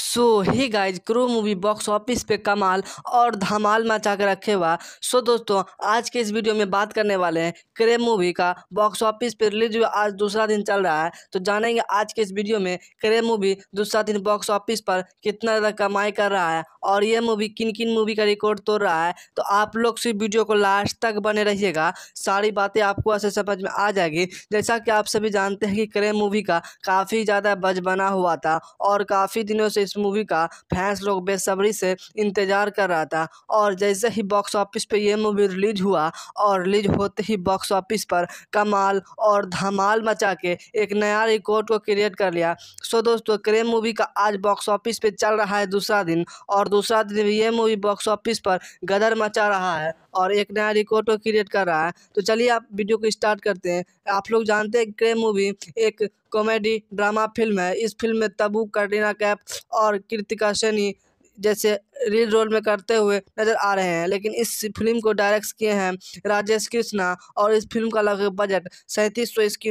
सो hi guys Crew movie box office पे कमाल और धमाल मचा के रखे हुआ सो दोस्तों आज के इस वीडियो में बात करने वाले हैं क्रे मूवी का बॉक्स ऑफिस पे रिलीज हुआ आज दूसरा दिन चल रहा है तो जानेंगे आज के इस वीडियो में क्रे मूवी दूसरा दिन बॉक्स ऑफिस पर कितना ज़्यादा कमाई कर रहा है और ये मूवी किन किन मूवी का रिकॉर्ड तोड़ रहा है तो आप लोग सिर्फ वीडियो को लास्ट तक बने रहिएगा सारी बातें आपको ऐसे समझ में आ जाएगी जैसा कि आप सभी जानते हैं कि क्रे मूवी का काफ़ी ज़्यादा बज बना हुआ था और काफ़ी दिनों से इस मूवी का फैंस लोग बेसब्री से इंतज़ार कर रहा था और जैसे ही बॉक्स ऑफिस पे यह मूवी रिलीज हुआ और रिलीज होते ही बॉक्स ऑफिस पर कमाल और धमाल मचा के एक नया रिकॉर्ड को क्रिएट कर लिया सो दोस्तों क्रेम मूवी का आज बॉक्स ऑफिस पर चल रहा है दूसरा दिन और दूसरा दिन ये मूवी बॉक्स ऑफिस पर गदर मचा रहा है और एक नया रिकॉर्ड क्रिएट कर रहा है तो चलिए आप वीडियो को स्टार्ट करते हैं आप लोग जानते हैं क्रेम मूवी एक कॉमेडी ड्रामा फिल्म है इस फिल्म में तबू कटरीना कैफ और कृतिका सैनी जैसे रील रोल में करते हुए नज़र आ रहे हैं लेकिन इस फिल्म को डायरेक्ट किए हैं राजेश कृष्णा और इस फिल्म का लगभग बजट सैंतीस सौ इसकी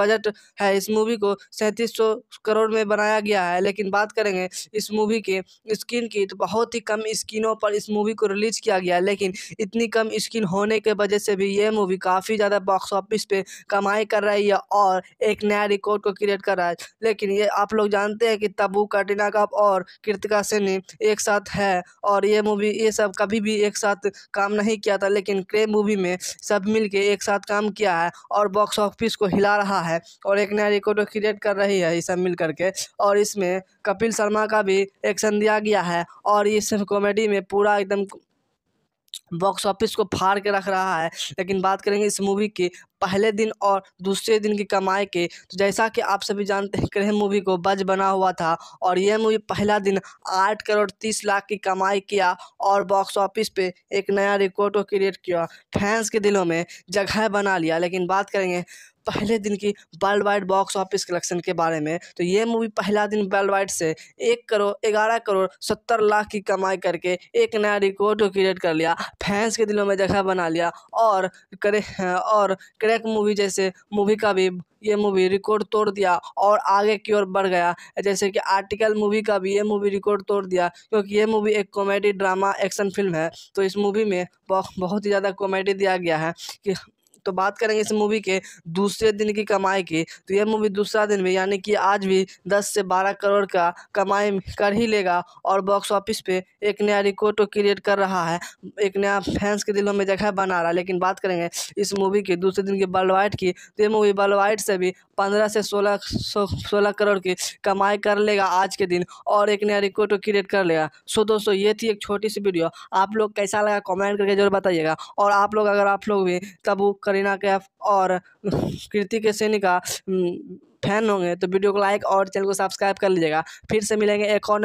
बजट है इस मूवी को सैंतीस सौ करोड़ में बनाया गया है लेकिन बात करेंगे इस मूवी के स्क्रीन की तो बहुत ही कम स्क्रीनों पर इस मूवी को रिलीज किया गया लेकिन इतनी कम स्क्रीन होने के वजह से भी ये मूवी काफ़ी ज़्यादा बॉक्स ऑफिस पर कमाई कर रही है और एक नया रिकॉर्ड को क्रिएट कर रहा है लेकिन ये आप लोग जानते हैं कि तबू कटरीना कप और कृतिका सैनी एक साथ है और ये मूवी ये सब कभी भी एक साथ काम नहीं किया था लेकिन क्रे मूवी में सब मिल के एक साथ काम किया है और बॉक्स ऑफिस को हिला रहा है और एक नया रिकॉर्ड क्रिएट कर रही है ये सब मिल करके और इसमें कपिल शर्मा का भी एक्शन दिया गया है और इस कॉमेडी में पूरा एकदम बॉक्स ऑफिस को फाड़ के रख रहा है लेकिन बात करेंगे इस मूवी की पहले दिन और दूसरे दिन की कमाई के तो जैसा कि आप सभी जानते हैं क्रह मूवी को बज बना हुआ था और यह मूवी पहला दिन आठ करोड़ तीस लाख की कमाई किया और बॉक्स ऑफिस पे एक नया रिकॉर्ड को क्रिएट किया फैंस के दिलों में जगह बना लिया लेकिन बात करेंगे पहले दिन की worldwide box office collection के बारे में तो ये मूवी पहला दिन वर्ल्ड वाइड से एक करोड़ ग्यारह करोड़ सत्तर लाख की कमाई करके एक नया रिकॉर्ड को क्रिएट कर लिया फैंस के दिलों में जगह बना लिया और करे और करे ब्रेक मूवी जैसे मूवी का भी ये मूवी रिकॉर्ड तोड़ दिया और आगे की ओर बढ़ गया जैसे कि आर्टिकल मूवी का भी ये मूवी रिकॉर्ड तोड़ दिया क्योंकि ये मूवी एक कॉमेडी ड्रामा एक्शन फिल्म है तो इस मूवी में बहुत ही ज़्यादा कॉमेडी दिया गया है कि तो बात करेंगे इस मूवी के दूसरे दिन की कमाई की तो यह मूवी दूसरा दिन भी यानी कि आज भी दस से बारह करोड़ का कमाई कर ही लेगा और बॉक्स ऑफिस पे एक नया रिकॉर्ड तो क्रिएट कर रहा है एक नया फैंस के दिलों में जगह बना रहा है लेकिन बात करेंगे इस मूवी के दूसरे दिन की वर्ल्ड वाइड की तो ये मूवी वर्ल्ड वाइड से भी पंद्रह से सोलह सोलह करोड़ की कमाई कर लेगा आज के दिन और एक नया रिकॉर्ड को क्रिएट कर लेगा सो दोस्तों ये थी एक छोटी सी वीडियो आप लोग कैसा लगा कमेंट करके जरूर बताइएगा और आप लोग अगर आप लोग भी तब कर करीना कैफ और कृतिक सैनी का हम्म, फैन होंगे तो वीडियो को लाइक और चैनल को सब्सक्राइब कर लीजिएगा फिर से मिलेंगे एक और